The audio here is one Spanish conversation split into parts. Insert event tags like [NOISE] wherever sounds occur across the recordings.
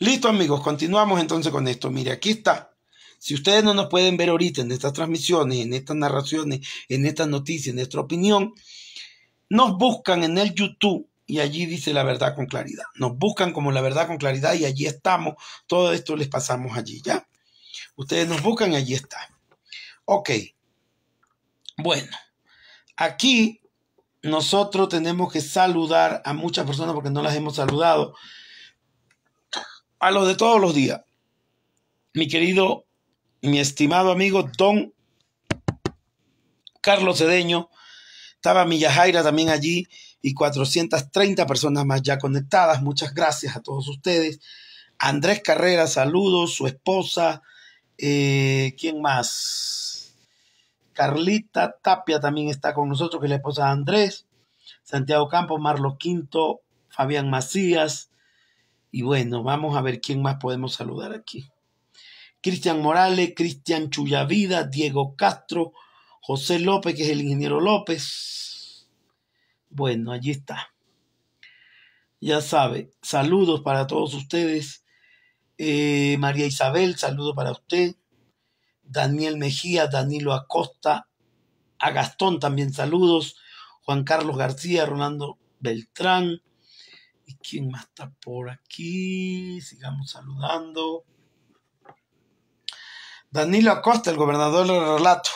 Listo amigos, continuamos entonces con esto. Mire, aquí está. Si ustedes no nos pueden ver ahorita en estas transmisiones, en estas narraciones, en estas noticias, en nuestra opinión, nos buscan en el YouTube y allí dice la verdad con claridad. Nos buscan como la verdad con claridad y allí estamos. Todo esto les pasamos allí, ¿ya? Ustedes nos buscan y allí está. Ok. Bueno, aquí nosotros tenemos que saludar a muchas personas porque no las hemos saludado a los de todos los días. Mi querido, mi estimado amigo Don Carlos Cedeño, estaba Millajaira también allí y 430 personas más ya conectadas. Muchas gracias a todos ustedes. Andrés Carrera, saludos, su esposa, eh, ¿quién más? Carlita Tapia también está con nosotros, que es la esposa de Andrés. Santiago Campos, Marlo Quinto, Fabián Macías, y bueno, vamos a ver quién más podemos saludar aquí. Cristian Morales, Cristian Chullavida, Diego Castro, José López, que es el ingeniero López. Bueno, allí está. Ya sabe, saludos para todos ustedes. Eh, María Isabel, saludo para usted. Daniel Mejía, Danilo Acosta, a Gastón también saludos. Juan Carlos García, Rolando Beltrán, ¿Y quién más está por aquí? Sigamos saludando. Danilo Acosta, el gobernador del relato.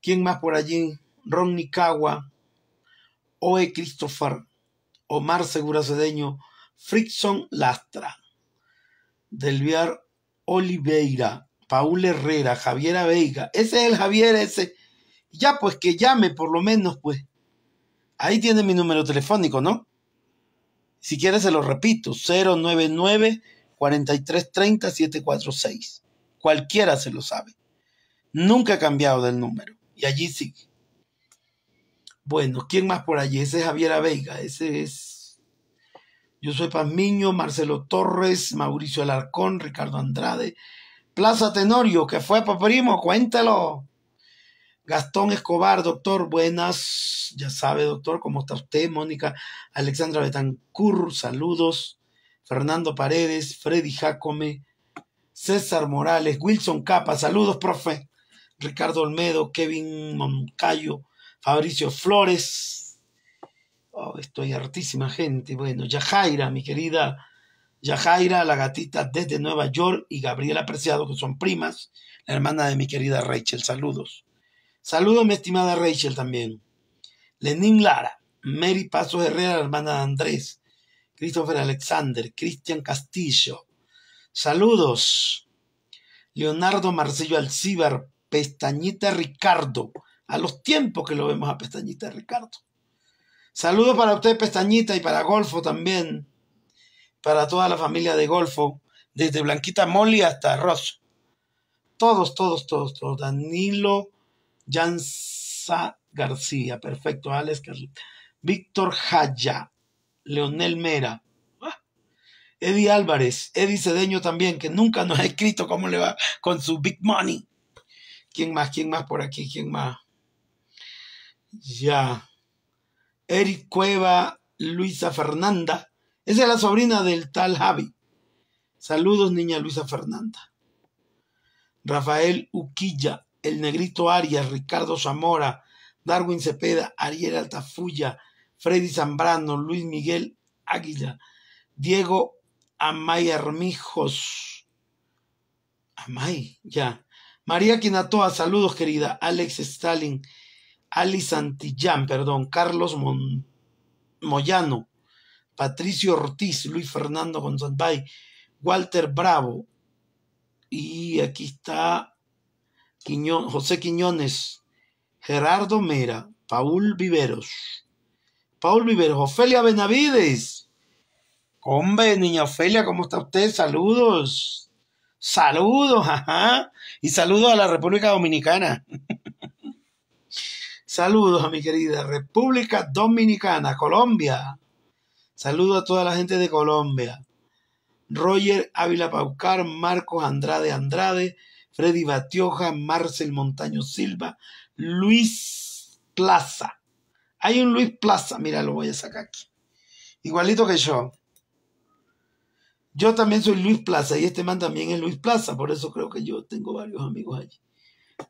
¿Quién más por allí? Ron Nicagua, Oe Christopher, Omar Segura Cedeño, Frickson Lastra, Delviar Oliveira, Paul Herrera, Javier Veiga. Ese es el Javier, ese. Ya, pues que llame por lo menos, pues. Ahí tiene mi número telefónico, ¿no? Si quieres, se lo repito, 099-4330-746. Cualquiera se lo sabe. Nunca ha cambiado del número. Y allí sigue. Bueno, ¿quién más por allí? Ese es Javier Veiga, ese es Yo soy Miño, Marcelo Torres, Mauricio Alarcón, Ricardo Andrade, Plaza Tenorio, que fue, primo, cuéntelo. Gastón Escobar, doctor, buenas, ya sabe, doctor, ¿cómo está usted? Mónica Alexandra Betancur, saludos. Fernando Paredes, Freddy Jacome, César Morales, Wilson Capa, saludos, profe. Ricardo Olmedo, Kevin Moncayo, Fabricio Flores. Oh, estoy hartísima gente. Bueno, Yajaira, mi querida Yajaira, la gatita desde Nueva York, y Gabriela Preciado, que son primas, la hermana de mi querida Rachel, saludos. Saludos a mi estimada Rachel también. Lenín Lara, Mary Paso Herrera, hermana de Andrés, Christopher Alexander, Cristian Castillo. Saludos. Leonardo Marcello Alcíbar, Pestañita Ricardo. A los tiempos que lo vemos a Pestañita Ricardo. Saludos para usted, Pestañita, y para Golfo también. Para toda la familia de Golfo, desde Blanquita Molly hasta Ross. Todos, todos, todos, todos. Danilo Jansa García, perfecto, Alex Víctor Jaya, Leonel Mera, ah. Eddie Álvarez, Eddie Cedeño también, que nunca nos ha escrito cómo le va con su Big Money. ¿Quién más? ¿Quién más por aquí? ¿Quién más? Ya. Eric Cueva, Luisa Fernanda. Esa es la sobrina del tal Javi. Saludos, niña Luisa Fernanda. Rafael Uquilla, el Negrito Arias, Ricardo Zamora, Darwin Cepeda, Ariel Altafulla, Freddy Zambrano, Luis Miguel Águila, Diego Amay Armijos. Amay, ya. María Quinatoa, saludos querida. Alex Stalin, Ali Santillán, perdón, Carlos Moyano, Patricio Ortiz, Luis Fernando González, Walter Bravo. Y aquí está José Quiñones, Gerardo Mera, Paul Viveros, Paul Viveros, Ofelia Benavides. Hombre, niña Ofelia, ¿cómo está usted? Saludos. Saludos, ajá. Y saludos a la República Dominicana. [LAUGHS] saludos a mi querida República Dominicana, Colombia. Saludos a toda la gente de Colombia. Roger Ávila Paucar, Marcos Andrade Andrade, Freddy Batioja, Marcel Montaño Silva, Luis Plaza. Hay un Luis Plaza, mira, lo voy a sacar aquí. Igualito que yo. Yo también soy Luis Plaza y este man también es Luis Plaza, por eso creo que yo tengo varios amigos allí.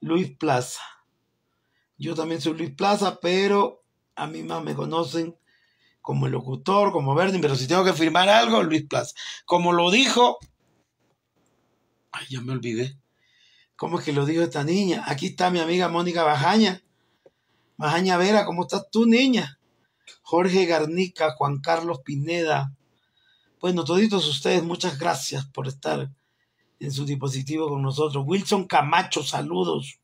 Luis Plaza. Yo también soy Luis Plaza, pero a mí más me conocen como el locutor, como Verde, pero si tengo que firmar algo, Luis Plaza. Como lo dijo, ay, ya me olvidé. ¿Cómo es que lo dijo esta niña? Aquí está mi amiga Mónica Bajaña. Bajaña Vera, ¿cómo estás tú, niña? Jorge Garnica, Juan Carlos Pineda. Bueno, toditos ustedes, muchas gracias por estar en su dispositivo con nosotros. Wilson Camacho, saludos.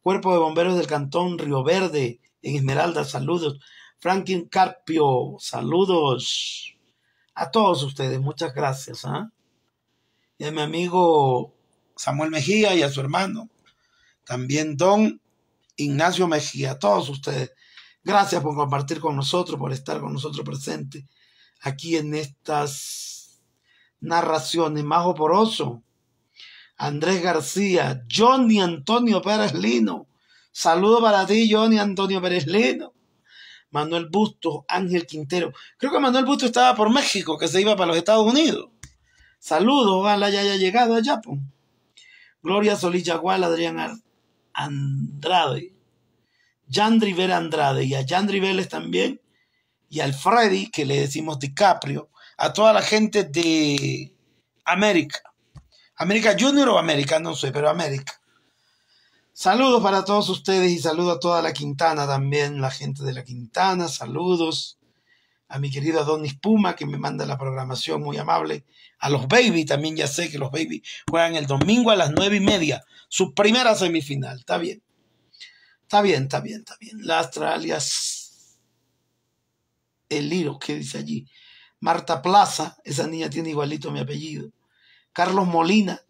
Cuerpo de Bomberos del Cantón Río Verde, en Esmeralda, saludos. Franklin Carpio, saludos. A todos ustedes, muchas gracias. ¿ah? Y a mi amigo Samuel Mejía y a su hermano, también don Ignacio Mejía, a todos ustedes. Gracias por compartir con nosotros, por estar con nosotros presente aquí en estas narraciones. Majo Poroso, Andrés García, Johnny Antonio Pérez Lino. Saludo para ti, Johnny Antonio Pérez Lino. Manuel Bustos, Ángel Quintero. Creo que Manuel Bustos estaba por México, que se iba para los Estados Unidos. Saludos, ojalá ya haya llegado a Japón. Gloria Solís Yagual, Adrián Andrade, Yandri Vera Andrade y a Yandri Vélez también, y al Freddy, que le decimos DiCaprio, a toda la gente de América. América Junior o América, no sé, pero América. Saludos para todos ustedes y saludos a toda la Quintana también, la gente de la Quintana, saludos a mi querido Donis Puma, que me manda la programación muy amable, a los Baby, también ya sé que los Baby juegan el domingo a las nueve y media, su primera semifinal, está bien, está bien, está bien, está bien. Lastra alias El ¿qué dice allí, Marta Plaza, esa niña tiene igualito mi apellido, Carlos Molina,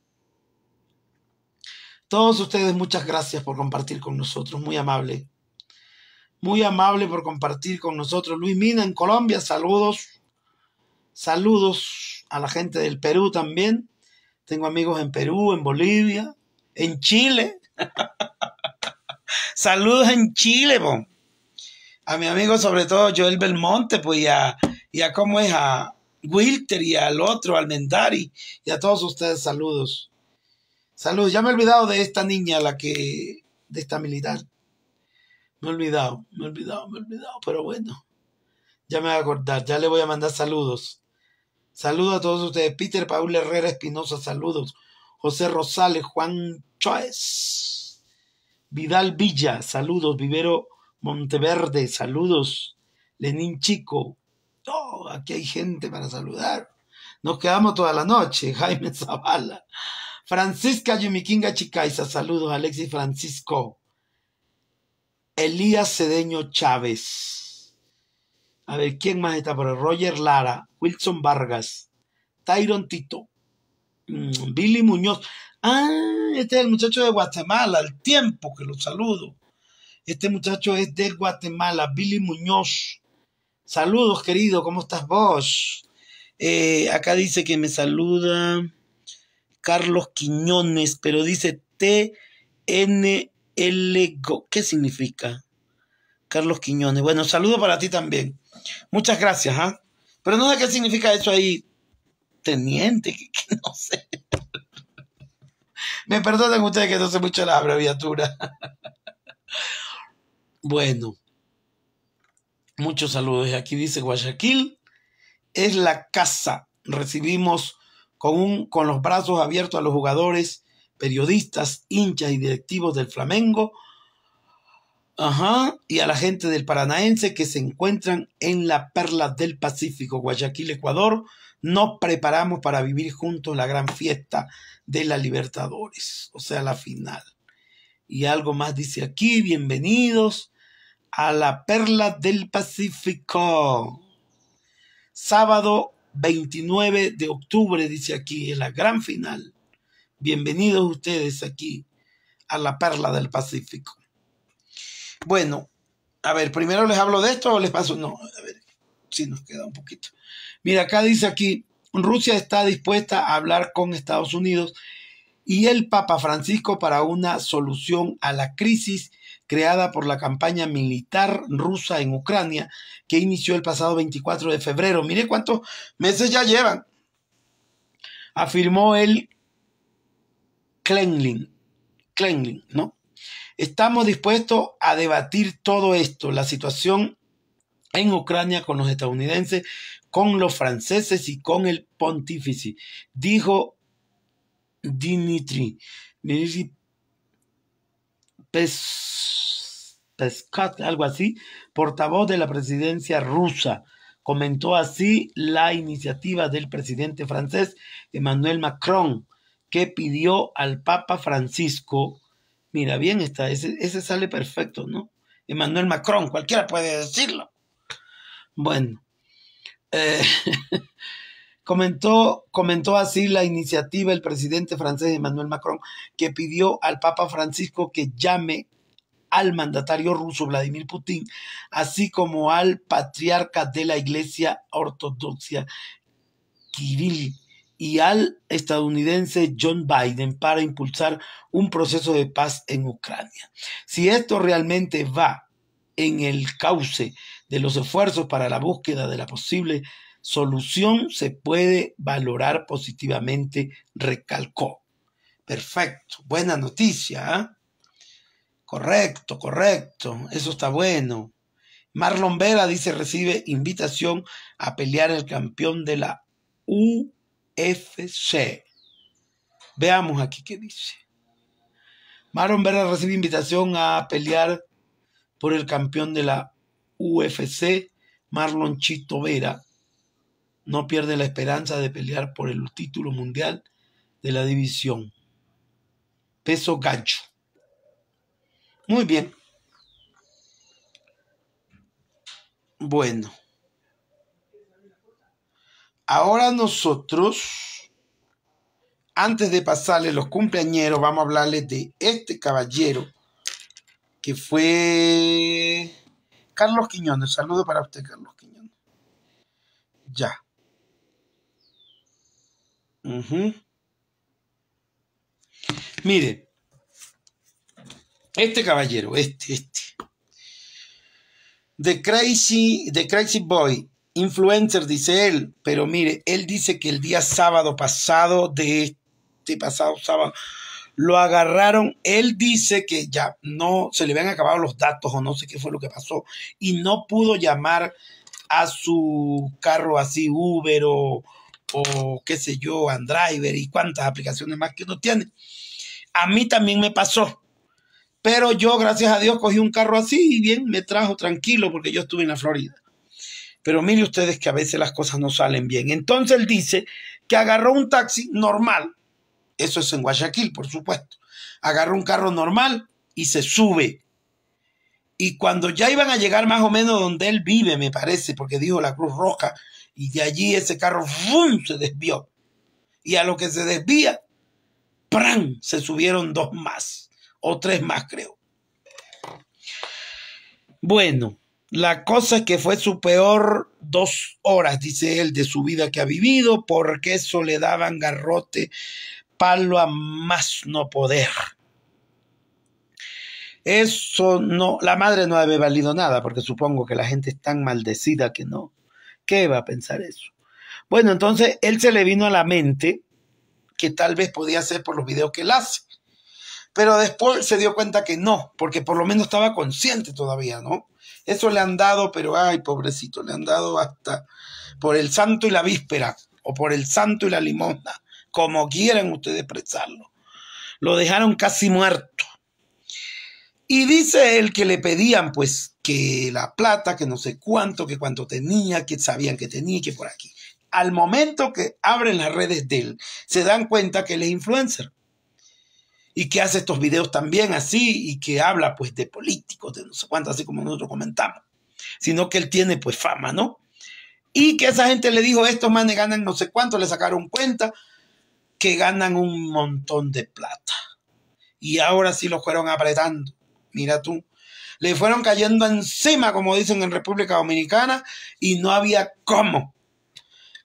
todos ustedes, muchas gracias por compartir con nosotros, muy amable. Muy amable por compartir con nosotros. Luis Mina en Colombia, saludos. Saludos a la gente del Perú también. Tengo amigos en Perú, en Bolivia, en Chile. [LAUGHS] saludos en Chile, A mi amigo, sobre todo Joel Belmonte, pues ya, ya cómo es a Wilter y al otro, al Mendari, y a todos ustedes, saludos. Saludos. Ya me he olvidado de esta niña, la que, de esta militar. Me he olvidado, me he olvidado, me he olvidado, pero bueno. Ya me voy a acordar, ya le voy a mandar saludos. Saludos a todos ustedes. Peter Paul Herrera Espinosa, saludos. José Rosales, Juan Chávez Vidal Villa, saludos. Vivero Monteverde, saludos. Lenín Chico, oh, aquí hay gente para saludar. Nos quedamos toda la noche. [LAUGHS] Jaime Zavala. Francisca Yumikinga Chicaiza, saludos. Alexis Francisco. Elías Cedeño Chávez. A ver, ¿quién más está por ahí? Roger Lara, Wilson Vargas, Tyron Tito, mm, Billy Muñoz. Ah, este es el muchacho de Guatemala, al tiempo que lo saludo. Este muchacho es de Guatemala, Billy Muñoz. Saludos, querido, ¿cómo estás vos? Eh, acá dice que me saluda Carlos Quiñones, pero dice TN el ego. ¿Qué significa? Carlos Quiñones. Bueno, saludo para ti también. Muchas gracias, ¿ah? Pero no sé qué significa eso ahí, teniente, que, no sé. [LAUGHS] Me perdonen ustedes que no sé mucho la abreviatura. [LAUGHS] bueno, muchos saludos. Aquí dice Guayaquil es la casa. Recibimos con, con los brazos abiertos a los jugadores periodistas, hinchas y directivos del Flamengo, y a la gente del Paranaense que se encuentran en la perla del Pacífico, Guayaquil, Ecuador, nos preparamos para vivir juntos la gran fiesta de la Libertadores, o sea, la final. Y algo más dice aquí, bienvenidos a la perla del Pacífico. Sábado 29 de octubre, dice aquí, en la gran final Bienvenidos ustedes aquí a la perla del Pacífico. Bueno, a ver, primero les hablo de esto o les paso. No, a ver, si nos queda un poquito. Mira, acá dice aquí, Rusia está dispuesta a hablar con Estados Unidos y el Papa Francisco para una solución a la crisis creada por la campaña militar rusa en Ucrania que inició el pasado 24 de febrero. Mire cuántos meses ya llevan. Afirmó él. Klenling, Klenling, ¿no? Estamos dispuestos a debatir todo esto, la situación en Ucrania con los estadounidenses, con los franceses y con el pontífice, dijo Dimitri, Peskat, algo así, portavoz de la presidencia rusa. Comentó así la iniciativa del presidente francés Emmanuel Macron que pidió al Papa Francisco. Mira, bien está, ese, sale perfecto, ¿no? Emmanuel Macron, cualquiera puede decirlo. Bueno, eh, [LAUGHS] comentó, comentó así la iniciativa el presidente francés Emmanuel Macron, que pidió al Papa Francisco que llame al mandatario ruso Vladimir Putin, así como al patriarca de la Iglesia Ortodoxia, Kirill y al estadounidense John Biden para impulsar un proceso de paz en Ucrania. Si esto realmente va en el cauce de los esfuerzos para la búsqueda de la posible solución, se puede valorar positivamente, recalcó. Perfecto, buena noticia. ¿ah? Correcto, correcto, eso está bueno. Marlon Vera dice recibe invitación a pelear el campeón de la U. FC. Veamos aquí qué dice. Maron Vera recibe invitación a pelear por el campeón de la UFC, Marlon Chito Vera. No pierde la esperanza de pelear por el título mundial de la división. Peso gancho. Muy bien. Bueno. Ahora nosotros, antes de pasarle los cumpleañeros, vamos a hablarles de este caballero que fue Carlos Quiñones. Saludo para usted, Carlos Quiñones. Ya. Mire, este caballero, este, este. Crazy, The Crazy Boy, Influencer, dice él, pero mire, él dice que el día sábado pasado de este pasado sábado lo agarraron, él dice que ya no se le habían acabado los datos o no sé qué fue lo que pasó y no pudo llamar a su carro así Uber o, o qué sé yo, Andriver y cuántas aplicaciones más que uno tiene. A mí también me pasó. Pero yo, gracias a Dios, cogí un carro así y bien, me trajo tranquilo porque yo estuve en la Florida. Pero mire ustedes que a veces las cosas no salen bien. Entonces él dice que agarró un taxi normal. Eso es en Guayaquil, por supuesto. Agarró un carro normal y se sube. Y cuando ya iban a llegar más o menos donde él vive, me parece, porque dijo la Cruz Roja, y de allí ese carro se desvió. Y a lo que se desvía, ¡pran! se subieron dos más, o tres más creo. Bueno, la cosa que fue su peor dos horas, dice él, de su vida que ha vivido, porque eso le daban garrote, palo a más no poder. Eso no, la madre no había valido nada, porque supongo que la gente es tan maldecida que no. ¿Qué va a pensar eso? Bueno, entonces él se le vino a la mente que tal vez podía ser por los videos que él hace. Pero después se dio cuenta que no, porque por lo menos estaba consciente todavía, ¿no? Eso le han dado, pero ay, pobrecito, le han dado hasta por el santo y la víspera, o por el santo y la limosna, como quieran ustedes expresarlo. Lo dejaron casi muerto. Y dice él que le pedían, pues, que la plata, que no sé cuánto, que cuánto tenía, que sabían que tenía, que por aquí. Al momento que abren las redes de él, se dan cuenta que él es influencer y que hace estos videos también así y que habla pues de políticos, de no sé cuánto, así como nosotros comentamos, sino que él tiene pues fama, ¿no? Y que esa gente le dijo, estos manes ganan no sé cuánto, le sacaron cuenta que ganan un montón de plata. Y ahora sí lo fueron apretando, mira tú. Le fueron cayendo encima, como dicen en República Dominicana, y no había cómo.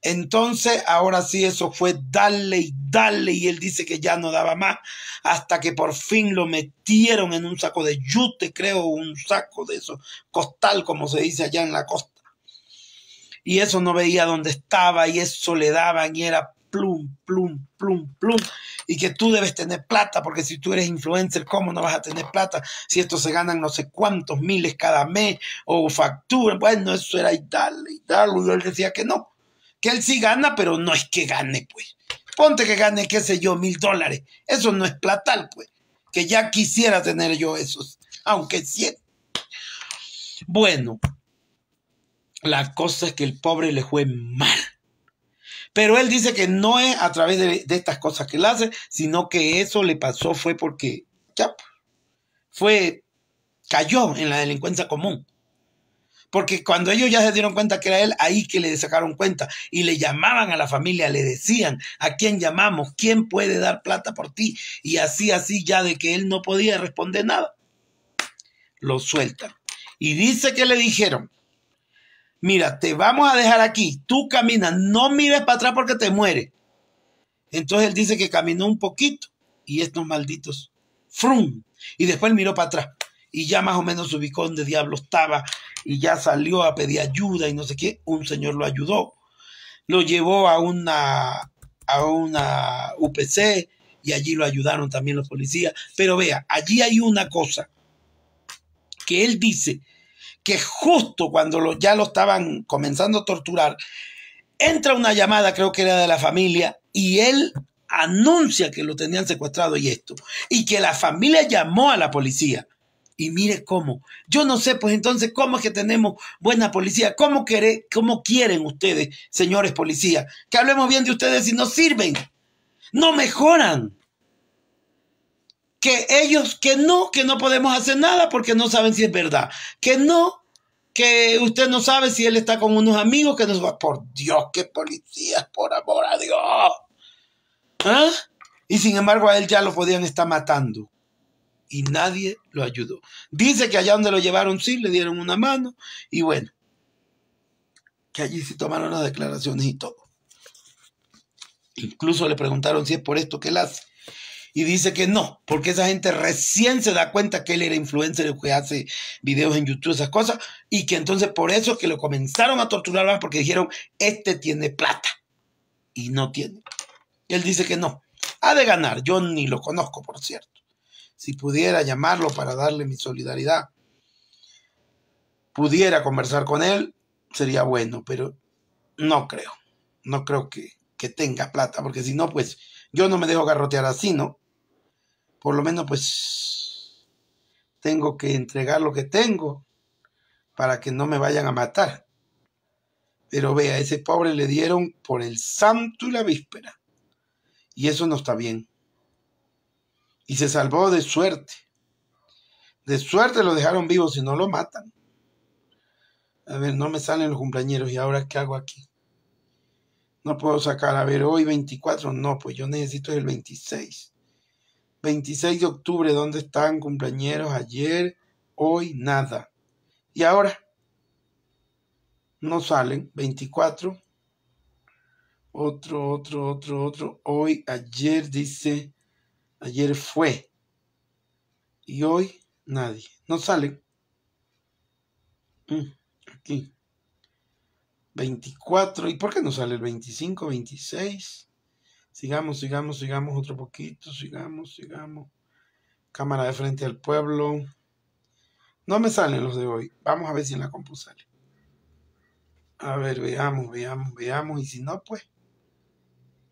Entonces, ahora sí, eso fue darle y darle, y él dice que ya no daba más, hasta que por fin lo metieron en un saco de yute, creo, un saco de eso, costal, como se dice allá en la costa. Y eso no veía dónde estaba, y eso le daban, y era plum, plum, plum, plum, y que tú debes tener plata, porque si tú eres influencer, ¿cómo no vas a tener plata? Si estos se ganan no sé cuántos miles cada mes o facturan, bueno, eso era y darle, y darle, y él decía que no, que él sí gana, pero no es que gane, pues. Ponte que gane, qué sé yo, mil dólares. Eso no es platal, pues. Que ya quisiera tener yo esos, aunque sí. Bueno, la cosa es que el pobre le fue mal. Pero él dice que no es a través de, estas cosas que él hace, sino que eso le pasó fue porque, ya, fue, cayó en la delincuencia común. Porque cuando ellos ya se dieron cuenta que era él, ahí que le sacaron cuenta y le llamaban a la familia, le decían a quién llamamos, quién puede dar plata por ti. Y así, así, ya de que él no podía responder nada, lo sueltan. Y dice que le dijeron, mira, te vamos a dejar aquí, tú caminas, no mires para atrás porque te mueres. Entonces él dice que caminó un poquito y estos malditos, frum, y después miró para atrás y ya más o menos ubicó donde diablo estaba y ya salió a pedir ayuda y no sé qué, un señor lo ayudó, lo llevó a una, a una UPC y allí lo ayudaron también los policías. Pero vea, allí hay una cosa que él dice que justo cuando ya lo estaban comenzando a torturar, entra una llamada, creo que era de la familia, y él anuncia que lo tenían secuestrado y esto, y que la familia llamó a la policía. Y mire cómo. Yo no sé, pues entonces, ¿cómo es que tenemos buena policía? ¿Cómo, cómo quieren ustedes, señores policías? Que hablemos bien de ustedes si no sirven. No mejoran. Que ellos, que no, que no podemos hacer nada porque no saben si es verdad. Que no, que usted no sabe si él está con unos amigos que nos va. Por Dios, qué policías, por amor a Dios. ¿Ah? Y sin embargo, a él ya lo podían estar matando y nadie lo ayudó. Dice que allá donde lo llevaron sí, le dieron una mano y bueno, que allí sí tomaron las declaraciones y todo. Incluso le preguntaron si es por esto que él hace. Y dice que no, porque esa gente recién se da cuenta que él era influencer, que hace videos en YouTube, esas cosas, y que entonces por eso que lo comenzaron a torturar más porque dijeron, este tiene plata. Y no tiene. Él dice que no. Ha de ganar, yo ni lo conozco, por cierto si pudiera llamarlo para darle mi solidaridad, pudiera conversar con él, sería bueno, pero no creo, no creo que, que tenga plata, porque si no, pues yo no me dejo garrotear así, ¿no? Por lo menos, pues, tengo que entregar lo que tengo para que no me vayan a matar. Pero vea, ese pobre le dieron por el santo y la víspera. Y eso no está bien y se salvó de suerte. De suerte lo dejaron vivo si no lo matan. A ver, no me salen los compañeros y ahora qué hago aquí. No puedo sacar, a ver, hoy 24, no, pues yo necesito el 26. 26 de octubre, ¿dónde están compañeros Ayer, hoy, nada. Y ahora, no salen, 24. Otro, otro, otro, otro. Hoy, ayer dice Ayer fue. Y hoy nadie. No sale, mm, Aquí. 24. ¿Y por qué no sale el 25, 26? Sigamos, sigamos, sigamos otro poquito. Sigamos, sigamos. Cámara de frente al pueblo. No me salen los de hoy. Vamos a ver si en la compu sale. A ver, veamos, veamos, veamos. Y si no, pues.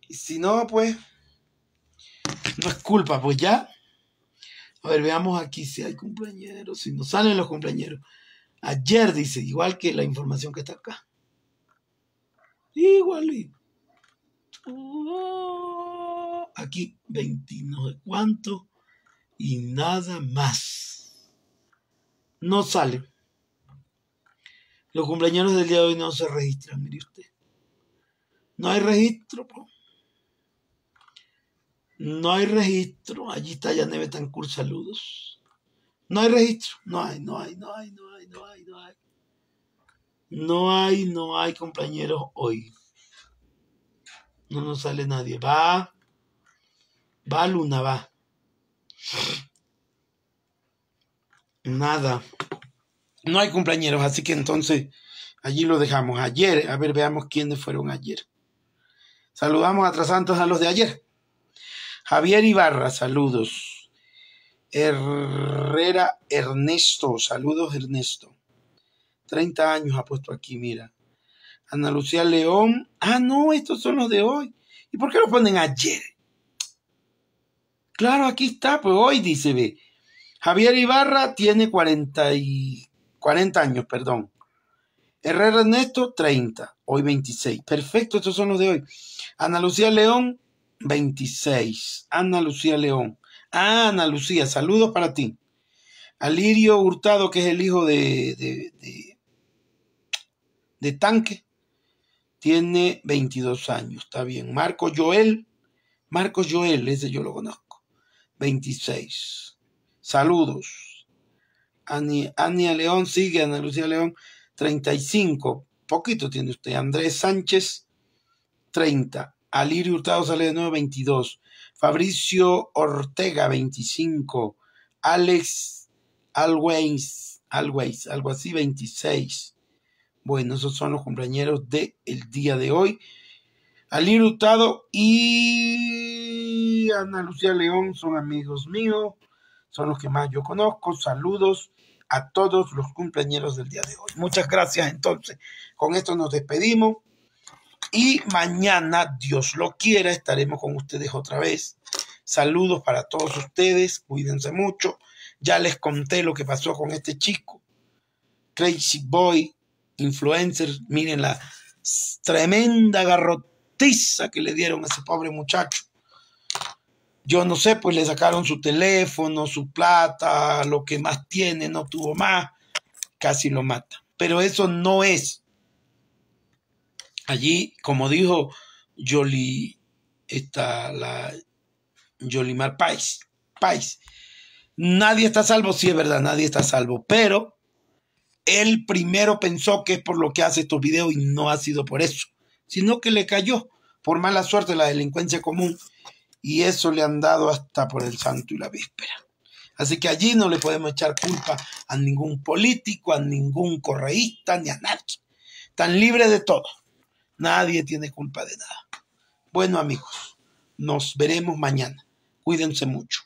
Y si no, pues. No es culpa, pues ya. A ver, veamos aquí si hay cumpleañeros, si no salen los cumpleañeros. Ayer dice, igual que la información que está acá. Igual y... Aquí, 29 cuánto y nada más. No sale. Los cumpleaños del día de hoy no se registran, mire usted. No hay registro. Po. No hay registro. Allí está ya tan Tancur, saludos. No hay registro. No hay, no hay, no hay, no hay, no hay, no hay. No hay, no hay compañeros hoy. No nos sale nadie. Va. Va Luna, va. Nada. No hay compañeros, así que entonces allí lo dejamos. Ayer, a ver, veamos quiénes fueron ayer. Saludamos atrasantes a los de ayer. Javier Ibarra, saludos. Herrera Ernesto, saludos Ernesto. 30 años ha puesto aquí, mira. Ana Lucía León, ah, no, estos son los de hoy. ¿Y por qué lo ponen ayer? Claro, aquí está, pues hoy dice, ve. Javier Ibarra tiene 40, y, 40 años, perdón. Herrera Ernesto, 30, hoy 26. Perfecto, estos son los de hoy. Ana Lucía León, 26. Ana Lucía León. Ah, Ana Lucía, saludos para ti. Alirio Hurtado, que es el hijo de, de, de, Tanque, tiene 22 años, está bien. Marco Joel, Marco Joel, ese yo lo conozco, 26. Saludos. Ania León sigue, Ana Lucía León, 35. Poquito tiene usted. Andrés Sánchez, 30. Alirio Hurtado sale de nuevo, 22. Fabricio Ortega, 25. Alex Always, Always, algo así, 26. Bueno, esos son los compañeros del día de hoy. Alirio Hurtado y Ana Lucía León son amigos míos, son los que más yo conozco. Saludos a todos los cumpleaños del día de hoy. Muchas gracias entonces. Con esto nos despedimos. Y mañana, Dios lo quiera, estaremos con ustedes otra vez. Saludos para todos ustedes, cuídense mucho. Ya les conté lo que pasó con este chico, Crazy Boy, influencer. Miren la tremenda garrotiza que le dieron a ese pobre muchacho. Yo no sé, pues le sacaron su teléfono, su plata, lo que más tiene, no tuvo más, casi lo mata. Pero eso no es Allí, como dijo Joly, está la Pais, nadie está salvo, sí es verdad, nadie está salvo, pero él primero pensó que es por lo que hace estos videos y no ha sido por eso, sino que le cayó por mala suerte la delincuencia común y eso le han dado hasta por el santo y la víspera. Así que allí no le podemos echar culpa a ningún político, a ningún correísta, ni a nadie. Tan libre de todo. Nadie tiene culpa de nada. Bueno amigos, nos veremos mañana. Cuídense mucho.